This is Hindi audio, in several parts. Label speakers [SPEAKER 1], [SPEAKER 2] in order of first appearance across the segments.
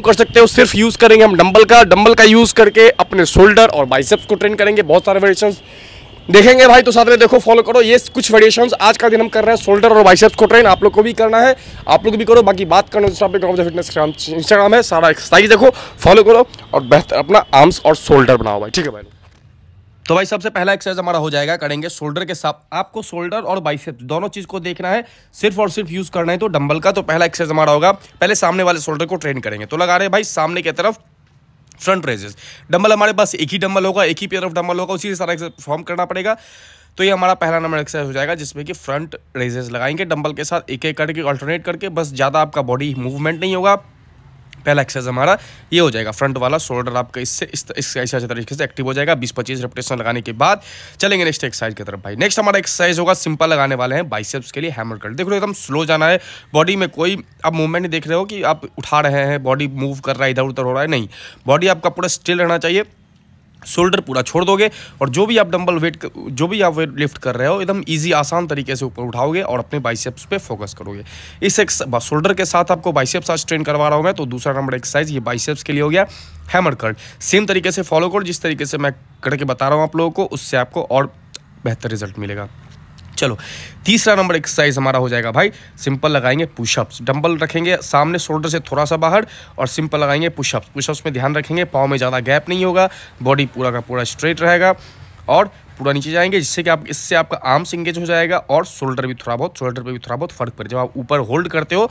[SPEAKER 1] हम कर सकते हो सिर्फ यूज़ करेंगे हम डंबल का डंबल का यूज़ करके अपने शोल्डर और बाइसेप्स को ट्रेन करेंगे बहुत सारे वेरिएशन देखेंगे भाई तो साथ में देखो फॉलो करो ये कुछ वेरिएशन आज का दिन हम कर रहे हैं शोल्डर और बाइसेप्स को ट्रेन आप लोग को भी करना है आप लोग भी करो बाकी बात करना जिस इंस्टाग्राम है सारा एक्सरसाइज देखो फॉलो करो और बेहतर अपना आर्म्स और शोल्डर बनाओ भाई ठीक है भाई तो भाई सबसे पहला एक्सरसाइज हमारा हो जाएगा करेंगे शोल्डर के साथ आपको शोल्डर और बाइसेप्स दोनों चीज़ को देखना है सिर्फ और सिर्फ यूज़ करना है तो डंबल का तो पहला एक्सरसाइज हमारा होगा पहले सामने वाले शोल्डर को ट्रेन करेंगे तो लगा रहे भाई सामने की तरफ फ्रंट रेजेस डंबल हमारे पास एक ही डंबल होगा एक ही पेयर ऑफ डंबल होगा उसी से सारा परफॉर्म करना पड़ेगा तो ये हमारा पहला नंबर एक्सरसाइज हो जाएगा जिसमें कि फ्रंट रेजेस लगाएंगे डंबल के साथ एक एक करके अल्टरनेट करके बस ज़्यादा आपका बॉडी मूवमेंट नहीं होगा पहला एक्सरसाइज हमारा ये हो जाएगा फ्रंट वाला शोल्डर आपका इससे इस ऐसे अच्छे तरीके से एक्टिव हो जाएगा बीस पच्चीस रेपटेशन लगाने के बाद चलेंगे नेक्स्ट एक्सरसाइज की तरफ भाई नेक्स्ट हमारा एक्सरसाइज होगा सिंपल लगाने वाले हैं बाइसेप्स के लिए हैमर कर देख लो एकदम स्लो जाना है बॉडी में कोई आप मूवमेंट नहीं देख रहे हो कि आप उठा रहे हैं बॉडी मूव कर रहा है इधर उधर हो रहा है नहीं बॉडी आपका पूरा स्टिल रहना चाहिए शोल्डर पूरा छोड़ दोगे और जो भी आप डंबल वेट जो भी आप वेट लिफ्ट कर रहे हो एकदम इजी आसान तरीके से ऊपर उठाओगे और अपने बाइसेप्स पे फोकस करोगे इस एक शोल्डर के साथ आपको बाइसेप्स आज ट्रेन करवा रहा हूँ मैं तो दूसरा नंबर एक्सरसाइज ये बाइसेप्स के लिए हो गया हैमर कर्ड सेम तरीके से फॉलो करो जिस तरीके से मैं करके बता रहा हूँ आप लोगों को उससे आपको और बेहतर रिजल्ट मिलेगा चलो तीसरा नंबर एक्सरसाइज हमारा हो जाएगा भाई सिंपल लगाएंगे पुशअप्स डंबल रखेंगे सामने शोल्डर से थोड़ा सा बाहर और सिंपल लगाएंगे पुशअप्स पुशअप्स में ध्यान रखेंगे पाँव में ज़्यादा गैप नहीं होगा बॉडी पूरा का पूरा स्ट्रेट रहेगा और पूरा नीचे जाएंगे जिससे कि आप इससे आपका आर्म्स इंगेज हो जाएगा और शोल्डर भी थोड़ा बहुत शोल्डर पर भी थोड़ा बहुत फर्क पड़े जब आप ऊपर होल्ड करते हो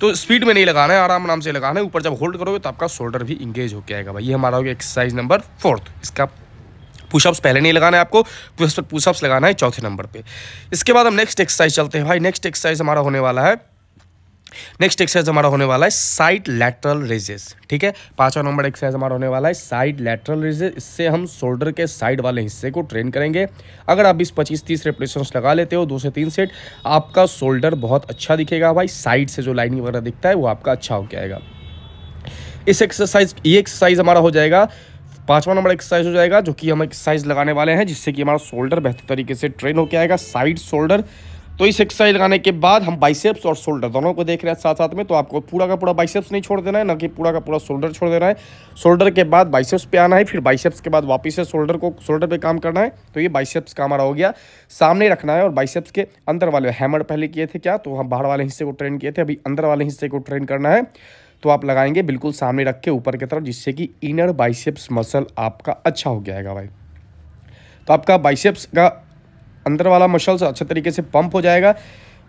[SPEAKER 1] तो स्पीड में नहीं लगाना है आराम आराम से लगाना है ऊपर जब होल्ड करोगे तो आपका शोल्डर भी इंगेज होकर आएगा भाई ये हमारा हो गया एक्सरसाइज नंबर फोर्थ इसका पुशअप्स पहले नहीं लगाना है आपको पुशअप्स लगाना है चौथे नंबर पे इसके बाद हम नेक्स्ट एक्सरसाइज चलते हैं भाई नेक्स्ट एक्सरसाइज हमारा होने वाला है नेक्स्ट एक्सरसाइज हमारा होने वाला है साइड लैटरल रेजेस ठीक है पांचवा नंबर एक्सरसाइज हमारा होने वाला है साइड लैटरल रेजेस इससे हम शोल्डर के साइड वाले हिस्से को ट्रेन करेंगे अगर आप बीस पच्चीस तीस रेपरेशन लगा लेते हो दो से तीन सेट आपका शोल्डर बहुत अच्छा दिखेगा भाई साइड से जो लाइनिंग वगैरह दिखता है वो आपका अच्छा हो जाएगा इस एक्सरसाइज ये एक्सरसाइज हमारा हो जाएगा पांचवा नंबर एक्सरसाइज हो जाएगा जो कि हम एक्सरसाइज लगाने वाले हैं जिससे कि हमारा शोल्डर बेहतर तरीके से ट्रेन होकर आएगा साइड शोल्डर तो इस एक्सरसाइज लगाने के बाद हम बाइसेप्स और शोल्डर दोनों को देख रहे हैं साथ साथ में तो आपको पूरा का पूरा बाइसेप्स नहीं छोड़ देना है ना कि पूरा का पूरा शोल्डर छोड़ देना है शोल्डर के बाद बाइसेप्स पे आना है फिर बाइसेप्स के बाद वापस से शोल्डर को शोल्डर पे काम करना है तो ये बाइसेप्स का हमारा हो गया सामने रखना है और बाइसेप्स के अंदर वाले हैमर पहले किए थे क्या तो हम बाहर वाले हिस्से को ट्रेन किए थे अभी अंदर वाले हिस्से को ट्रेन करना है तो आप लगाएंगे बिल्कुल सामने रख के ऊपर की तरफ जिससे कि इनर बाइसेप्स मसल आपका अच्छा हो जाएगा भाई तो आपका बाइसेप्स का अंदर वाला मसल्स अच्छे तरीके से पंप हो जाएगा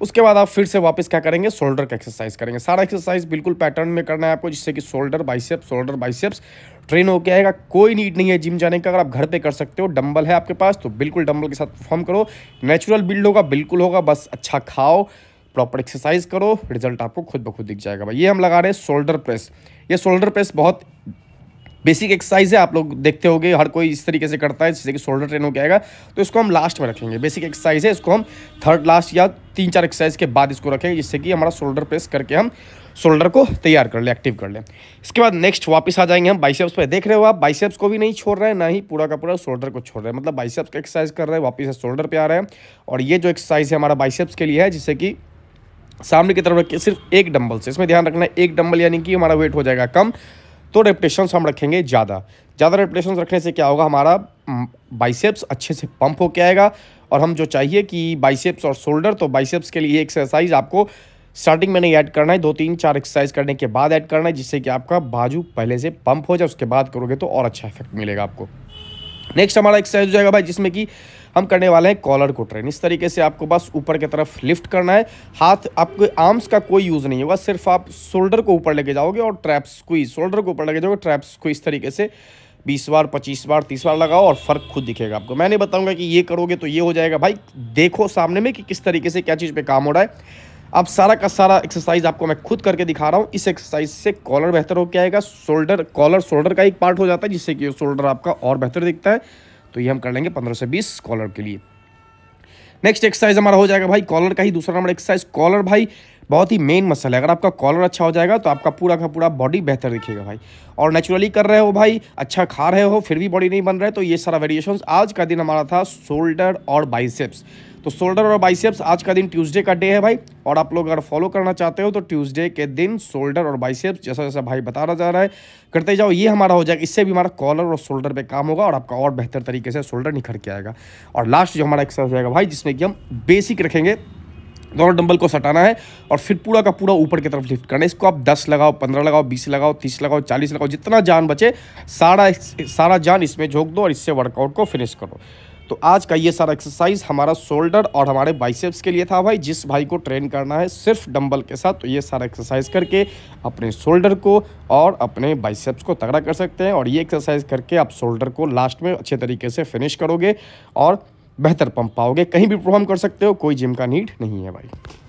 [SPEAKER 1] उसके बाद आप फिर से वापस क्या करेंगे शोल्डर का एक्सरसाइज करेंगे सारा एक्सरसाइज बिल्कुल पैटर्न में करना है आपको जिससे कि shoulder biceps shoulder biceps train गया है कोई नीड नहीं है जिम जाने का अगर आप घर पे कर सकते हो डंबल है आपके पास तो बिल्कुल डंबल के साथ परफॉर्म करो नेचुरल बिल्ड होगा बिल्कुल होगा बस अच्छा खाओ प्रॉपर एक्सरसाइज करो रिजल्ट आपको खुद ब खुद दिख जाएगा भाई ये हम लगा रहे हैं शोल्डर प्रेस ये शोल्डर प्रेस बहुत बेसिक एक्सरसाइज है आप लोग देखते होंगे हर कोई इस तरीके से करता है जैसे कि शोल्डर ट्रेन हो गया तो इसको हम लास्ट में रखेंगे बेसिक एक्सरसाइज है इसको हम थर्ड लास्ट या तीन चार एक्सरसाइज के बाद इसको रखेंगे जिससे कि हमारा शोल्डर प्रेस करके हम शोल्डर को तैयार कर लें एक्टिव कर लें इसके बाद नेक्स्ट वापस आ जाएंगे हम बाइसेप्स पे देख रहे हो आप बाइसेप्स को भी नहीं छोड़ रहे हैं ना ही पूरा का पूरा शोल्डर को छोड़ रहे हैं मतलब बाइसेप्स का एक्सरसाइज कर रहे हैं वापस शोल्डर पर आ रहे हैं और ये जो एक्सरसाइज है हमारा बाइसेप्स के लिए है जिससे कि सामने की तरफ रखिए सिर्फ एक डंबल से इसमें ध्यान रखना है एक डंबल यानी कि हमारा वेट हो जाएगा कम तो रेपटेशन हम रखेंगे ज़्यादा ज़्यादा रेपटेशन रखने से क्या होगा हमारा बाइसेप्स हम्म, अच्छे से पंप होके आएगा और हम जो चाहिए कि बाइसेप्स और शोल्डर तो बाइसेप्स के लिए एक्सरसाइज आपको स्टार्टिंग में नहीं ऐड करना है दो तीन चार एक्सरसाइज करने के बाद ऐड करना है जिससे कि आपका बाजू पहले से पंप हो जाए उसके बाद करोगे तो और अच्छा इफेक्ट मिलेगा आपको नेक्स्ट हमारा एक्सरसाइज हो जाएगा भाई जिसमें कि हम करने वाले हैं कॉलर को ट्रेन इस तरीके से आपको बस ऊपर की तरफ लिफ्ट करना है हाथ आपके आर्म्स का कोई यूज़ नहीं होगा सिर्फ आप शोल्डर को ऊपर लेके जाओगे और ट्रैप्स को ही शोल्डर को ऊपर लेके जाओगे ट्रैप्स को इस तरीके से बीस बार पच्चीस बार तीस बार लगाओ और फ़र्क खुद दिखेगा आपको मैं नहीं बताऊंगा कि ये करोगे तो ये हो जाएगा भाई देखो सामने में कि किस तरीके से क्या चीज़ पे काम हो रहा है अब सारा का सारा एक्सरसाइज आपको मैं खुद करके दिखा रहा हूँ इस एक्सरसाइज से कॉलर बेहतर होकर आएगा शोल्डर कॉलर शोल्डर का एक पार्ट हो जाता है जिससे कि शोल्डर आपका और बेहतर दिखता है तो ये हम कर लेंगे पंद्रह से बीस कॉलर के लिए नेक्स्ट एक्सरसाइज हमारा हो जाएगा भाई कॉलर का ही दूसरा नंबर एक्सरसाइज कॉलर भाई बहुत ही मेन मसल है अगर आपका कॉलर अच्छा हो जाएगा तो आपका पूरा का पूरा बॉडी बेहतर दिखेगा भाई और नेचुरली कर रहे हो भाई अच्छा खा रहे हो फिर भी बॉडी नहीं बन रहा है तो ये सारा वेरिएशंस आज का दिन हमारा था शोल्डर और बाइसेप्स तो शोल्डर और बाइसेप्स आज का दिन ट्यूसडे का डे है भाई और आप लोग अगर फॉलो करना चाहते हो तो ट्यूसडे के दिन शोल्डर और बाइसेप्स जैसा जैसा भाई बता रहा जा रहा है करते जाओ ये हमारा हो जाएगा इससे भी हमारा कॉलर और शोल्डर पे काम होगा और आपका और बेहतर तरीके से शोल्डर निखर के आएगा और लास्ट जो हमारा एक्सरसाइज रहेगा भाई जिसमें कि हम बेसिक रखेंगे दोनों डंबल को सटाना है और फिर पूरा का पूरा ऊपर की तरफ लिफ्ट करना है इसको आप 10 लगाओ 15 लगाओ 20 लगाओ 30 लगाओ 40 लगाओ जितना जान बचे सारा सारा जान इसमें झोंक दो और इससे वर्कआउट को फिनिश करो तो आज का ये सारा एक्सरसाइज हमारा शोल्डर और हमारे बाइसेप्स के लिए था भाई जिस भाई को ट्रेन करना है सिर्फ डंबल के साथ तो ये सारा एक्सरसाइज करके अपने शोल्डर को और अपने बाइसेप्स को तगड़ा कर सकते हैं और ये एक्सरसाइज करके आप शोल्डर को लास्ट में अच्छे तरीके से फिनिश करोगे और बेहतर पंप पाओगे कहीं भी परफॉर्म कर सकते हो कोई जिम का नीड नहीं है भाई